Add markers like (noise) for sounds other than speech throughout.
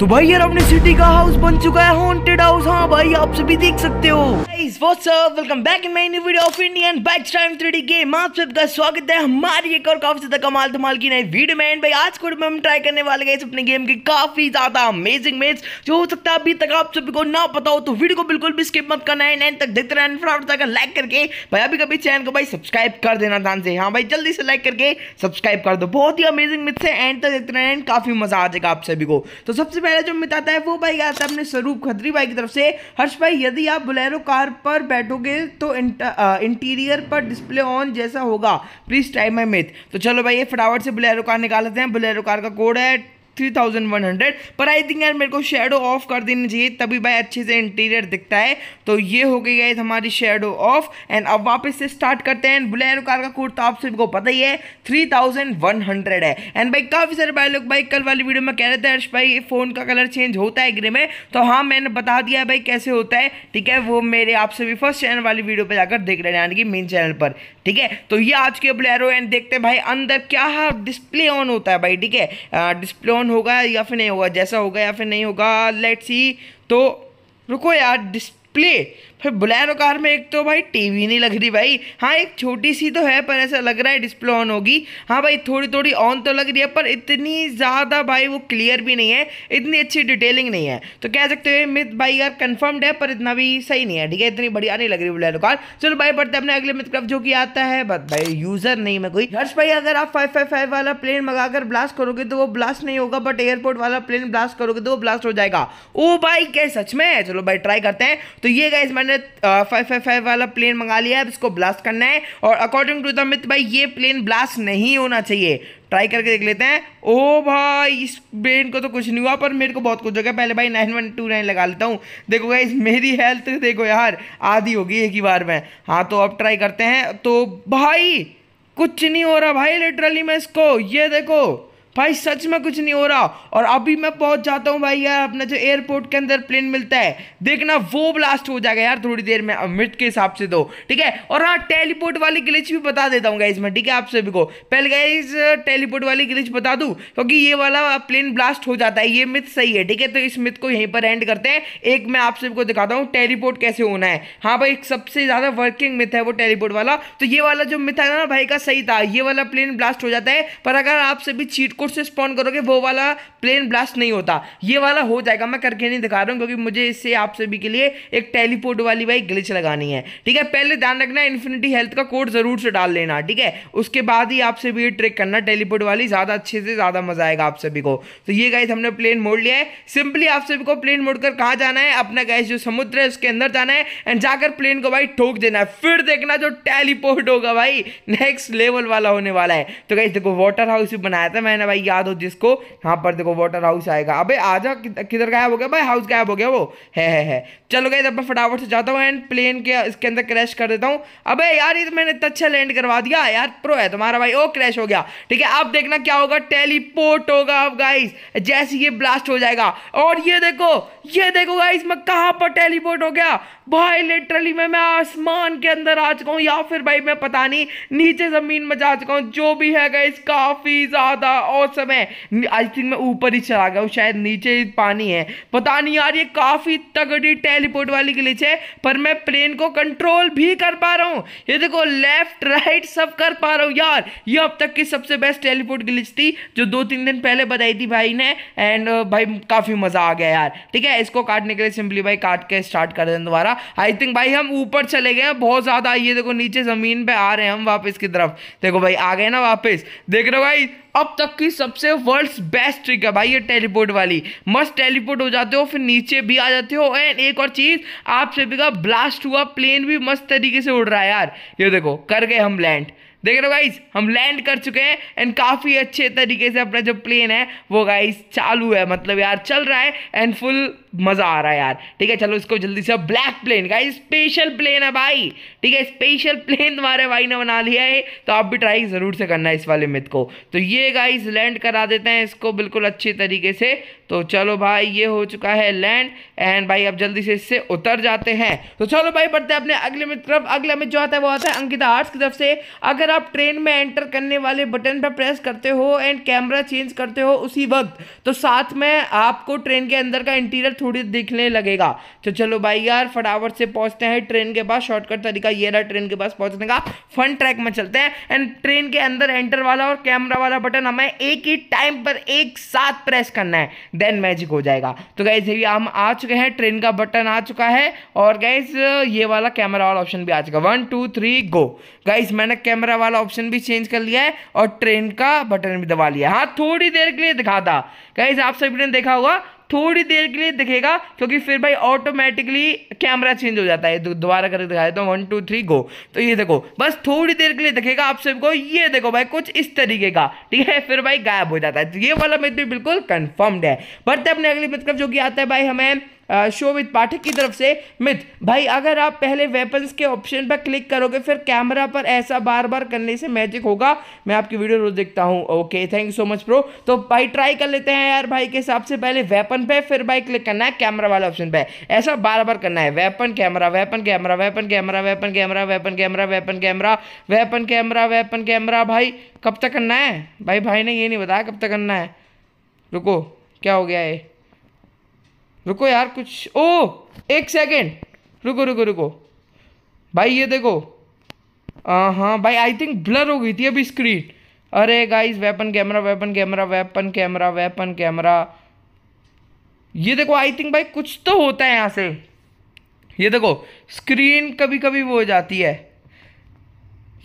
तो भाई यार अपने सिटी का हाउस बन चुका है हॉन्टेड हाउस हाँ भाई आप सभी देख सकते हो welcome back in my new video of Indian back time 3D game आप सबका स्वागत है हमारी एक और काफी ज्यादा कमाल धमाल की नई वीडियो में भाई आज कोड में हम ट्राई करने वाले गए अपने गेम के काफी ज्यादा अमेजिंग मैच जो हो सकता है अभी तक आप सभी को ना पता हो तो वीडियो को बिल्कुल भी स्किप मत करना है एंड तक देखते रहे तक लाइक करके भाई अभी कभी चैनल को भाई सब्सक्राइब कर देना ध्यान से हाँ भाई जल्दी से लाइक करके सब्सक्राइब कर दो बहुत ही अमेजिंग मिथ है एंड तक देखते रहे काफी मजा आ जाएगा आप सभी को तो सबसे पहला जो मित आता है वो बाइक आता है अपने स्वरूप खत्री भाई की तरफ से हर्ष भाई यदि आप बुलेरो कार पर बैठोगे तो इंटीरियर पर डिस्प्ले ऑन जैसा होगा प्लीज टाइम है मिथ तो चलो भाई ये फटाफट से बुलेरो कार निकाल लेते हैं बुलेरो कार का कोड है थ्री थाउजेंड वन हंड्रेड पर आई थिंक यार मेरे को शेडो ऑफ कर देनी चाहिए तभी भाई अच्छे से इंटीरियर दिखता है तो ये हो गई है हमारी शेडो ऑफ एंड अब वापस से स्टार्ट करते हैं बुलेरो कार का कुर्ता आप को पता ही है थ्री थाउजेंड वन हंड्रेड है एंड भाई काफ़ी सारे भाई लोग भाई कल वाली वीडियो में कह रहे थे हर्ष भाई फ़ोन का कलर चेंज होता है ग्रे में तो हाँ मैंने बता दिया भाई कैसे होता है ठीक है वो मेरे आपसे भी फर्स्ट चैनल वाली वीडियो पर जाकर देख रहे हैं यानी कि मेन चैनल पर ठीक है तो ये आज के ब्लैरो एंड देखते हैं भाई अंदर क्या है डिस्प्ले ऑन होता है भाई ठीक है डिस्प्ले ऑन होगा या फिर नहीं होगा जैसा होगा या फिर नहीं होगा लेट सी तो रुको यार डिस्प्ले फिर बुलेरो कार में एक तो भाई टीवी नहीं लग रही भाई हाँ एक छोटी सी तो है पर ऐसा लग रहा है डिस्प्ले ऑन होगी हाँ भाई थोड़ी थोड़ी ऑन तो लग रही है पर इतनी ज़्यादा भाई वो क्लियर भी नहीं है इतनी अच्छी डिटेलिंग नहीं है तो कह सकते हो मिथ भाई यार कन्फर्म्ड है पर इतना भी सही नहीं है ठीक है इतनी बढ़िया नहीं लग रही बुलेरो कार चलो भाई बढ़ते अपने अगले मित्र जो कि आता है बट भाई यूज़र नहीं मैं कोई हर्ष भाई अगर आप फाइव फाइव फाइव वाला प्लेन कर ब्लास्ट करोगे तो वो ब्लास्ट नहीं होगा बट एयरपोर्ट वाला प्लेन ब्लास्ट करोगे तो वो ब्लास्ट हो जाएगा ओ भाई क्या सच में चलो भाई ट्राई करते हैं तो ये गए मैंने मैंने फाइव फाइव फाइव वाला प्लेन मंगा लिया है इसको ब्लास्ट करना है और अकॉर्डिंग टू द मिथ भाई ये प्लेन ब्लास्ट नहीं होना चाहिए ट्राई करके देख लेते हैं ओ भाई इस ब्रेन को तो कुछ नहीं हुआ पर मेरे को बहुत कुछ हो गया पहले भाई नाइन वन टू नाइन लगा लेता हूँ देखो भाई मेरी हेल्थ देखो यार आधी होगी एक ही बार में हाँ तो अब ट्राई करते हैं तो भाई कुछ नहीं हो रहा भाई लिटरली मैं इसको ये देखो भाई सच में कुछ नहीं हो रहा और अभी मैं पहुंच जाता हूँ भाई यार अपना जो एयरपोर्ट के अंदर प्लेन मिलता है देखना वो ब्लास्ट हो जाएगा यार थोड़ी देर में मिनट के हिसाब से दो ठीक है और हाँ टेलीपोर्ट वाली ग्लिच भी बता देता हूँ गाइज में ठीक है आप सभी को पहले गाइज टेलीपोर्ट वाली ग्लिच बता दू क्योंकि ये वाला प्लेन ब्लास्ट हो जाता है ये मिथ सही है ठीक है तो इस मिथ को यहीं पर एंड करते हैं एक मैं आप सभी को दिखाता हूँ टेलीपोर्ट कैसे होना है हाँ भाई सबसे ज़्यादा वर्किंग मिथ है वो टेलीपोर्ट वाला तो ये वाला जो मिथ है ना भाई का सही था ये वाला प्लेन ब्लास्ट हो जाता है पर अगर आप सभी चीट को कोर्ट से स्पॉन करोगे वो वाला प्लेन ब्लास्ट नहीं होता ये वाला हो जाएगा मैं करके नहीं दिखा रहा हूँ क्योंकि मुझे इससे आप सभी के लिए एक टेलीपोर्ट वाली भाई ग्लिच लगानी है ठीक है पहले ध्यान रखना इन्फिनिटी हेल्थ का कोड ज़रूर से डाल लेना ठीक है उसके बाद ही आप सभी ट्रिक करना टेलीपोर्ट वाली ज़्यादा अच्छे से ज़्यादा मज़ा आएगा आप सभी को तो ये गाइस हमने प्लेन मोड़ लिया है सिंपली आप सभी को प्लेन मोड़ कर कहाँ जाना है अपना गैस जो समुद्र है उसके अंदर जाना है एंड जाकर प्लेन को भाई ठोक देना है फिर देखना जो टेलीपोर्ट होगा भाई नेक्स्ट लेवल वाला होने वाला है तो गाइस देखो वाटर हाउस भी बनाया था मैंने भाई याद हो जिसको यहाँ पर देखो वाटर हाउस आएगा अबे आजा किधर गायब हो गया भाई हाउस गायब हो गया वो है है है चलो गए मैं फटाफट से जाता हूँ एंड प्लेन के इसके अंदर क्रैश कर देता हूँ अबे यार ये तो मैंने इतना अच्छा लैंड करवा दिया यार प्रो है तुम्हारा भाई ओ क्रैश हो गया ठीक है अब देखना क्या होगा टेलीपोर्ट होगा अब गाइस जैसे ये ब्लास्ट हो जाएगा और ये देखो ये देखो गाइस मैं कहाँ पर टेलीपोर्ट हो गया भाई लिटरली मैं मैं आसमान के अंदर आ चुका हूँ या फिर भाई मैं पता नहीं नीचे ज़मीन में जा चुका हूँ जो भी है गाइस काफ़ी ज़्यादा और है आई थिंक मैं ऊपर ही चला गया हूँ शायद नीचे ही पानी है पता नहीं यार ये काफ़ी तगड़ी टेलीपोर्ट वाली गिलिच है पर मैं प्लेन को कंट्रोल भी कर पा रहा हूँ ये देखो लेफ्ट राइट सब कर पा रहा हूँ यार ये अब तक की सबसे बेस्ट टेलीपोर्ट गिलिच थी जो दो तीन दिन पहले बताई थी भाई ने एंड uh, भाई काफ़ी मज़ा आ गया यार ठीक है इसको काटने के लिए सिंपली भाई काट के स्टार्ट कर दें दोबारा आई थिंक भाई हम ऊपर चले गए बहुत ज़्यादा ये देखो नीचे ज़मीन पर आ रहे हैं हम वापस की तरफ देखो भाई आ गए ना वापस देख रहे हो भाई अब तक की सबसे वर्ल्ड बेस्ट ट्रिक है भाई ये टेलीपोर्ट वाली मस्त टेलीपोर्ट हो जाते हो फिर नीचे भी आ जाते हो एंड एक और चीज़ आप सभी का ब्लास्ट हुआ प्लेन भी मस्त तरीके से उड़ रहा है यार ये देखो कर गए हम लैंड देख रहे हो गाइस हम लैंड कर चुके हैं एंड काफ़ी अच्छे तरीके से अपना जो प्लेन है वो गाइस चालू है मतलब यार चल रहा है एंड फुल मज़ा आ रहा है यार ठीक है चलो इसको जल्दी से ब्लैक प्लेन का स्पेशल प्लेन है भाई ठीक है स्पेशल प्लेन तुम्हारे भाई ने बना लिया है तो आप भी ट्राई ज़रूर से करना इस वाले मिथ को तो ये गाइस लैंड करा देते हैं इसको बिल्कुल अच्छे तरीके से तो चलो भाई ये हो चुका है लैंड एंड भाई अब जल्दी से इससे उतर जाते हैं तो चलो भाई बढ़ते हैं अपने अगले मित्र तरफ अगला मित्र जो आता है वो आता है अंकिता आर्ट्स की तरफ से अगर आप ट्रेन में एंटर करने वाले बटन पर प्रेस करते हो एंड कैमरा चेंज करते हो उसी वक्त तो साथ में आपको ट्रेन के अंदर का इंटीरियर थोड़ी दिखने लगेगा तो चलो भाई यार फटाफट से पहुंचते हैं ट्रेन के पास शॉर्टकट तरीका ये रहा ट्रेन के पास पहुंचने का फन ट्रैक में चलते हैं एंड ट्रेन के अंदर एंटर वाला और कैमरा वाला बटन हमें एक ही टाइम पर एक साथ प्रेस करना है देन मैजिक हो जाएगा तो गैस अभी हम आ चुके हैं ट्रेन का बटन आ चुका है और गैस ये वाला कैमरा वाला ऑप्शन भी आ चुका one two three go guys मैंने कैमरा वाला ऑप्शन भी चेंज कर लिया है और ट्रेन का बटन भी दबा लिया हाँ थोड़ी देर के लिए दिखा था गाइस आप सभी ने देखा होगा थोड़ी देर के लिए दिखेगा क्योंकि फिर भाई ऑटोमेटिकली कैमरा चेंज हो जाता है दोबारा करके दिखा देता हूँ वन टू थ्री गो तो ये देखो बस थोड़ी देर के लिए दिखेगा आप सबको ये देखो भाई कुछ इस तरीके का ठीक है फिर भाई गायब हो जाता है तो ये वाला मैच भी बिल्कुल कन्फर्म्ड है बढ़ते अपने अगले मतलब जो कि आता है भाई हमें शोभित पाठक की तरफ से मिथ भाई अगर आप पहले वेपन्स के ऑप्शन पर क्लिक करोगे फिर कैमरा पर ऐसा बार बार करने से मैजिक होगा मैं आपकी वीडियो रोज देखता हूँ okay thank you so much pro तो भाई ट्राई कर लेते हैं यार भाई के हिसाब से पहले वेपन पे फिर भाई क्लिक करना है कैमरा वाला ऑप्शन पे ऐसा बार बार करना है weapon camera weapon camera weapon camera weapon camera weapon camera weapon camera weapon camera weapon camera भाई कब तक करना है भाई भाई ने ये नहीं बताया कब तक करना है रुको क्या हो गया है रुको यार कुछ ओ एक सेकेंड रुको रुको रुको भाई ये देखो हाँ भाई आई थिंक ब्लर हो गई थी अभी स्क्रीन अरे guys weapon camera weapon camera weapon camera weapon camera ये देखो आई थिंक भाई कुछ तो होता है यहाँ से ये देखो स्क्रीन कभी कभी वो हो जाती है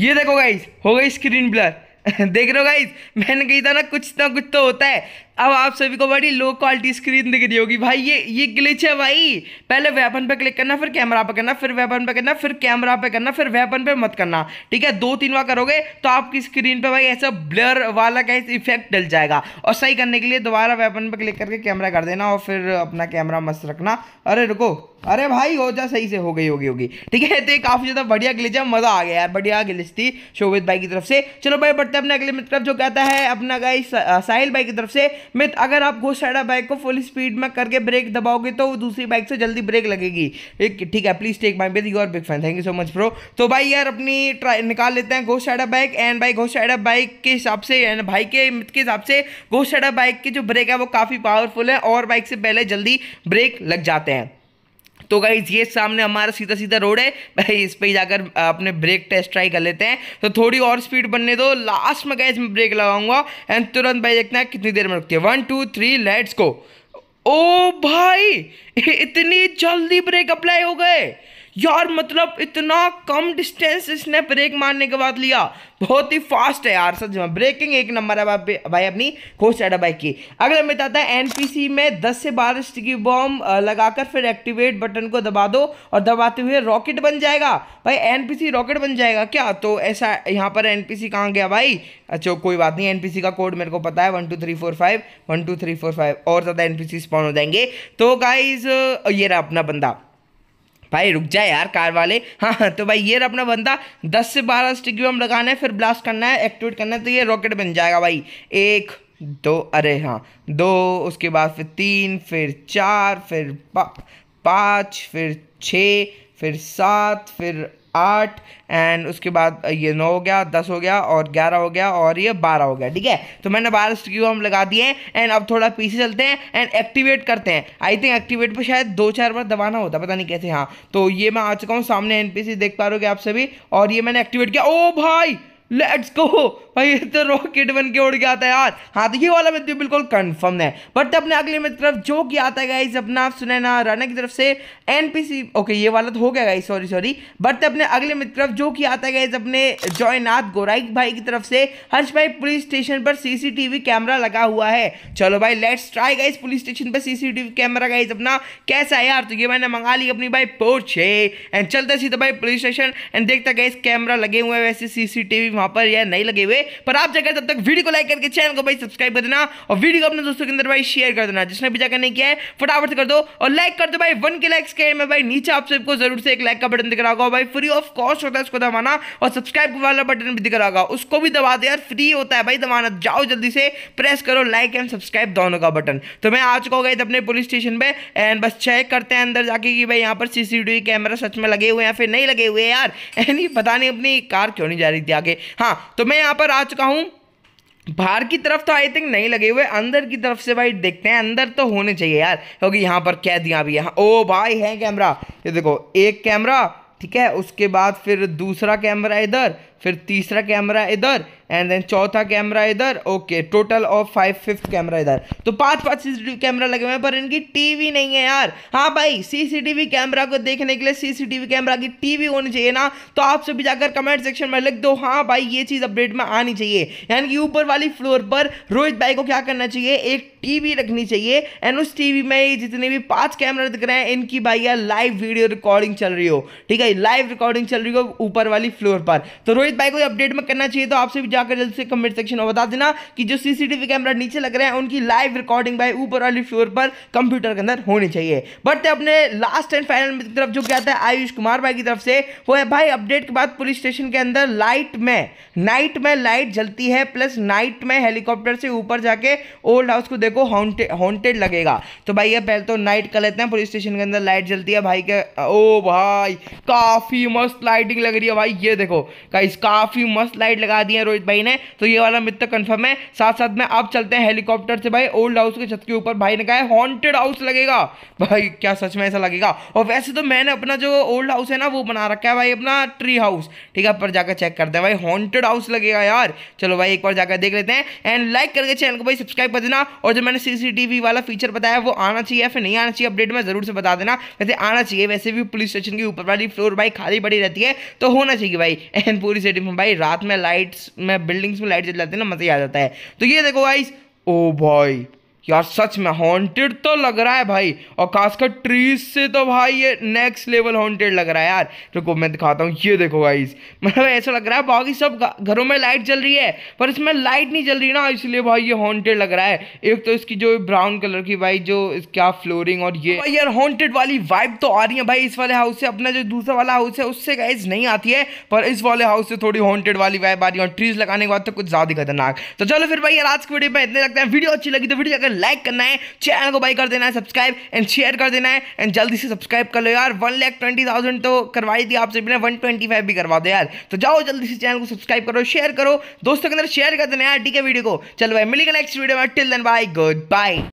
ये देखो गाइस हो गई स्क्रीन ब्लर (laughs) देख रहे हो गाइस मैंने कही था ना कुछ ना कुछ तो होता है अब आप सभी को बड़ी लो क्वालिटी स्क्रीन दिख रही होगी भाई ये ये ग्लिच है भाई पहले वेपन पे क्लिक करना फिर कैमरा पे करना फिर वेपन पे करना फिर कैमरा पे करना फिर वेपन पे मत करना ठीक है दो तीन बार करोगे तो आपकी स्क्रीन पे भाई ऐसा ब्लर वाला का इफेक्ट डल जाएगा और सही करने के लिए दोबारा वेपन पर क्लिक करके कैमरा कर देना और फिर अपना कैमरा मस्त रखना अरे रुको अरे भाई हो जा सही से हो गई होगी होगी ठीक है तो काफ़ी ज़्यादा बढ़िया गिलिच है मज़ा आ गया यार बढ़िया गिलिच थी शोभित भाई की तरफ से चलो भाई बढ़ते अपने अगले मित्र जो कहता है अपना गाई साहिल भाई की तरफ से में अगर आप घोषाड़ा बाइक को फुल स्पीड में करके ब्रेक दबाओगे तो दूसरी बाइक से जल्दी ब्रेक लगेगी एक ठीक है please take my bed you are big fan thank you so much pro तो भाई यार अपनी ट्राई निकाल लेते हैं घोषाड़ा बाइक एंड भाई घोषाड़ा बाइक के हिसाब से एंड भाई के हिसाब से घोषाड़ा बाइक की जो ब्रेक है वो काफ़ी पावरफुल है और बाइक से पहले जल्दी ब्रेक लग जाते हैं तो गाइज ये सामने हमारा सीधा सीधा रोड है भाई इस पर ही जाकर अपने ब्रेक टेस्ट ट्राई कर लेते हैं तो थोड़ी और स्पीड बनने दो लास्ट में गाइज मैं ब्रेक लगाऊंगा एंड तुरंत भाई देखना है कितनी देर में रुकती है वन टू थ्री लेट्स को ओ भाई इतनी जल्दी ब्रेक अप्लाई हो गए यार मतलब इतना कम डिस्टेंस इसने ब्रेक मारने के बाद लिया बहुत ही फास्ट है यार सच में ब्रेकिंग एक नंबर है भाई अपनी खोज है बाइक की अगला बताता है एनपीसी में 10 से 12 स्टिकी बॉम्ब लगाकर फिर एक्टिवेट बटन को दबा दो और दबाते हुए रॉकेट बन जाएगा भाई एनपीसी रॉकेट बन जाएगा क्या तो ऐसा यहाँ पर एनपीसी पी गया भाई अच्छा कोई बात नहीं एनपीसी का कोड मेरे को पता है one two three four five one two three four five और ज़्यादा एनपीसी स्पॉन हो जाएंगे तो गाइज ये रहा अपना बंदा भाई रुक जाए यार कार वाले हाँ हाँ तो भाई ये अपना बंदा दस से बारह स्टिक हम लगाना है फिर ब्लास्ट करना है एक्टिवेट करना है तो ये रॉकेट बन जाएगा भाई एक दो अरे हाँ दो उसके बाद फिर तीन फिर चार फिर पाँच फिर छः फिर सात फिर आठ एंड उसके बाद ये नौ हो गया दस हो गया और ग्यारह हो गया और ये बारह हो गया ठीक है तो मैंने बारह स्क्यू हम लगा दिए एंड अब थोड़ा पीछे चलते हैं एंड एक्टिवेट करते हैं आई थिंक एक्टिवेट पर शायद दो चार बार दबाना होता पता नहीं कैसे हाँ तो ये मैं आ चुका हूँ सामने एनपीसी देख पा रहे हो आप सभी और ये मैंने एक्टिवेट किया ओ भाई लेट्स गो भाई ये तो रॉकेट बन के उड़ के आता है यार हाँ तो ये वाला मित्र बिल्कुल कंफर्म है बट अपने अगले मित्र तरफ जो कि आता है गाइस अपना आप सुने ना राणा की तरफ से एनपीसी ओके ये वाला तो हो गया गाइस सॉरी सॉरी बट अपने अगले मित्र तरफ जो कि आता है गाइस अपने जॉयनाथ गोराइक भाई की तरफ से हर्ष भाई पुलिस स्टेशन पर सीसीटीवी कैमरा लगा हुआ है चलो भाई let's try guys police station पर सीसीटीवी कैमरा गाइस अपना कैसा है यार तो ये मैंने मंगा ली अपनी भाई पोर्चे एंड चलते सीधा भाई पुलिस स्टेशन एंड देखता गाइस कैमरा लगे हुए हैं वैसे सीसीटीवी वहां पर यह नहीं लगे हुए पर आप जाकर तब तक वीडियो को लाइक करके चैनल को भाई सब्सक्राइब कर देना और वीडियो को अपने दोस्तों के अंदर भाई शेयर कर देना जिसने भी जाकर नहीं किया है फटाफट कर दो और लाइक कर दो भाई वन के लाइक्स के में भाई नीचे आप सबको जरूर से एक लाइक का बटन दिख रहा होगा भाई फ्री ऑफ कॉस्ट होता है उसको दबाना और सब्सक्राइब वाला बटन भी दिख रहा होगा उसको भी दबा दे यार फ्री होता है भाई दबाना जाओ जल्दी से प्रेस करो लाइक एंड सब्सक्राइब दोनों का बटन तो मैं आ चुका होगा अपने पुलिस स्टेशन पर एंड बस चेक करते हैं अंदर जाके कि भाई यहाँ पर सीसीटीवी कैमरा सच में लगे हुए हैं फिर नहीं लगे हुए यार (laughs) यानी पता नहीं अपनी कार क्यों नहीं जा रही थी आगे हाँ तो मैं यहाँ पर आ चुका हूँ बाहर की तरफ तो आई थिंक नहीं लगे हुए अंदर की तरफ से भाई देखते हैं अंदर तो होने चाहिए यार क्योंकि यहाँ पर दिया अभी यहाँ ओ भाई है कैमरा ये देखो एक कैमरा ठीक है उसके बाद फिर दूसरा कैमरा इधर फिर तीसरा कैमरा इधर एंड देन चौथा कैमरा इधर okay total of five fifth camera इधर तो पांच पांच सीसीटीवी कैमरा लगे हुए हैं पर इनकी टीवी नहीं है यार हाँ भाई सीसीटीवी कैमरा को देखने के लिए सीसीटीवी कैमरा की टीवी होनी चाहिए ना तो आप सभी जाकर कमेंट सेक्शन में लिख दो हाँ भाई ये चीज़ अपडेट में आनी चाहिए यानी कि ऊपर वाली फ्लोर पर रोहित भाई को क्या करना चाहिए एक टीवी रखनी चाहिए एंड उस टीवी में जितने भी पांच कैमरा दिख रहे हैं इनकी भाई यार लाइव वीडियो रिकॉर्डिंग चल रही हो ठीक है लाइव रिकॉर्डिंग चल रही हो ऊपर वाली फ्लोर पर तो रोहित रोहित भाई को अपडेट में करना चाहिए तो आपसे भी जाकर जल्द से कमेंट सेक्शन में बता देना कि जो सीसीटीवी कैमरा नीचे लग रहे हैं उनकी लाइव रिकॉर्डिंग भाई ऊपर वाली फ्लोर पर कंप्यूटर के अंदर होनी चाहिए बट अपने लास्ट एंड फाइनल की तरफ जो क्या है आयुष कुमार भाई की तरफ से वो है भाई अपडेट के बाद पुलिस स्टेशन के अंदर लाइट में नाइट में लाइट जलती है प्लस नाइट में हेलीकॉप्टर से ऊपर जाके ओल्ड हाउस को देखो हॉन्टेड लगेगा तो भाई ये पहले तो नाइट कर लेते हैं पुलिस स्टेशन के अंदर लाइट जलती है भाई के ओ भाई काफी मस्त लाइटिंग लग रही है भाई ये देखो गाइस काफ़ी मस्त लाइट लगा दी है रोहित भाई ने तो ये वाला मित्र कन्फर्म है साथ साथ में अब चलते हैं हेलीकॉप्टर से भाई ओल्ड हाउस के छत के ऊपर भाई ने कहा हॉन्टेड हाउस लगेगा भाई क्या सच में ऐसा लगेगा और वैसे तो मैंने अपना जो ओल्ड हाउस है ना वो बना रखा है भाई अपना ट्री हाउस ठीक है पर जाकर चेक करते हैं भाई हॉन्टेड हाउस लगेगा यार चलो भाई एक बार जाकर देख लेते हैं एंड लाइक करके चैनल को भाई सब्सक्राइब कर देना और जो मैंने सीसीटीवी वाला फीचर बताया वो आना चाहिए फिर नहीं आना चाहिए अपडेट में जरूर से बता देना वैसे आना चाहिए वैसे भी पुलिस स्टेशन के ऊपर वाली फ्लोर भाई खाली पड़ी रहती है तो होना चाहिए भाई एंड (laughs) पूरी सिटी में भाई रात में लाइट्स में बिल्डिंग्स में लाइट जल जाती है ना मज़ा ही आ जाता है तो ये देखो गाइस ओ भाई यार सच में हॉन्टेड तो लग रहा है भाई और खासकर ट्रीज से तो भाई ये नेक्स्ट लेवल हॉन्टेड लग रहा है यार रुको मैं दिखाता हूँ ये देखो भाई मतलब ऐसा लग रहा है बाकी सब घरों में लाइट जल रही है पर इसमें लाइट नहीं जल रही ना इसलिए भाई ये हॉन्टेड लग रहा है एक तो इसकी जो ब्राउन कलर की भाई जो इसका फ्लोरिंग और ये भाई यार हॉन्टेड वाली वाइब तो आ रही है भाई इस वाले हाउस से अपना जो दूसरा वाला हाउस है उससे गाइज नहीं आती है पर इस वाले हाउस से थोड़ी हॉन्टेड वाली वाइब आ रही है और ट्रीज लगाने के बाद तो कुछ ज़्यादा खतरनाक तो चलो फिर भाई यार आज की वीडियो में इतने लगता है वीडियो अच्छी लगी तो वीडियो अगर लाइक करना है चैनल को बाई कर देना है सब्सक्राइब एंड शेयर कर देना है एंड जल्दी से सब्सक्राइब कर लो यार वन लैख ट्वेंटी थाउजेंड तो करवाई थी आपसे बिना वन ट्वेंटी फाइव भी करवा दो यार तो जाओ जल्दी से चैनल को सब्सक्राइब करो शेयर करो दोस्तों के अंदर शेयर कर देना यार ठीक है वीडियो को चलो भाई मिलेगा नेक्स्ट वीडियो में till then bye good bye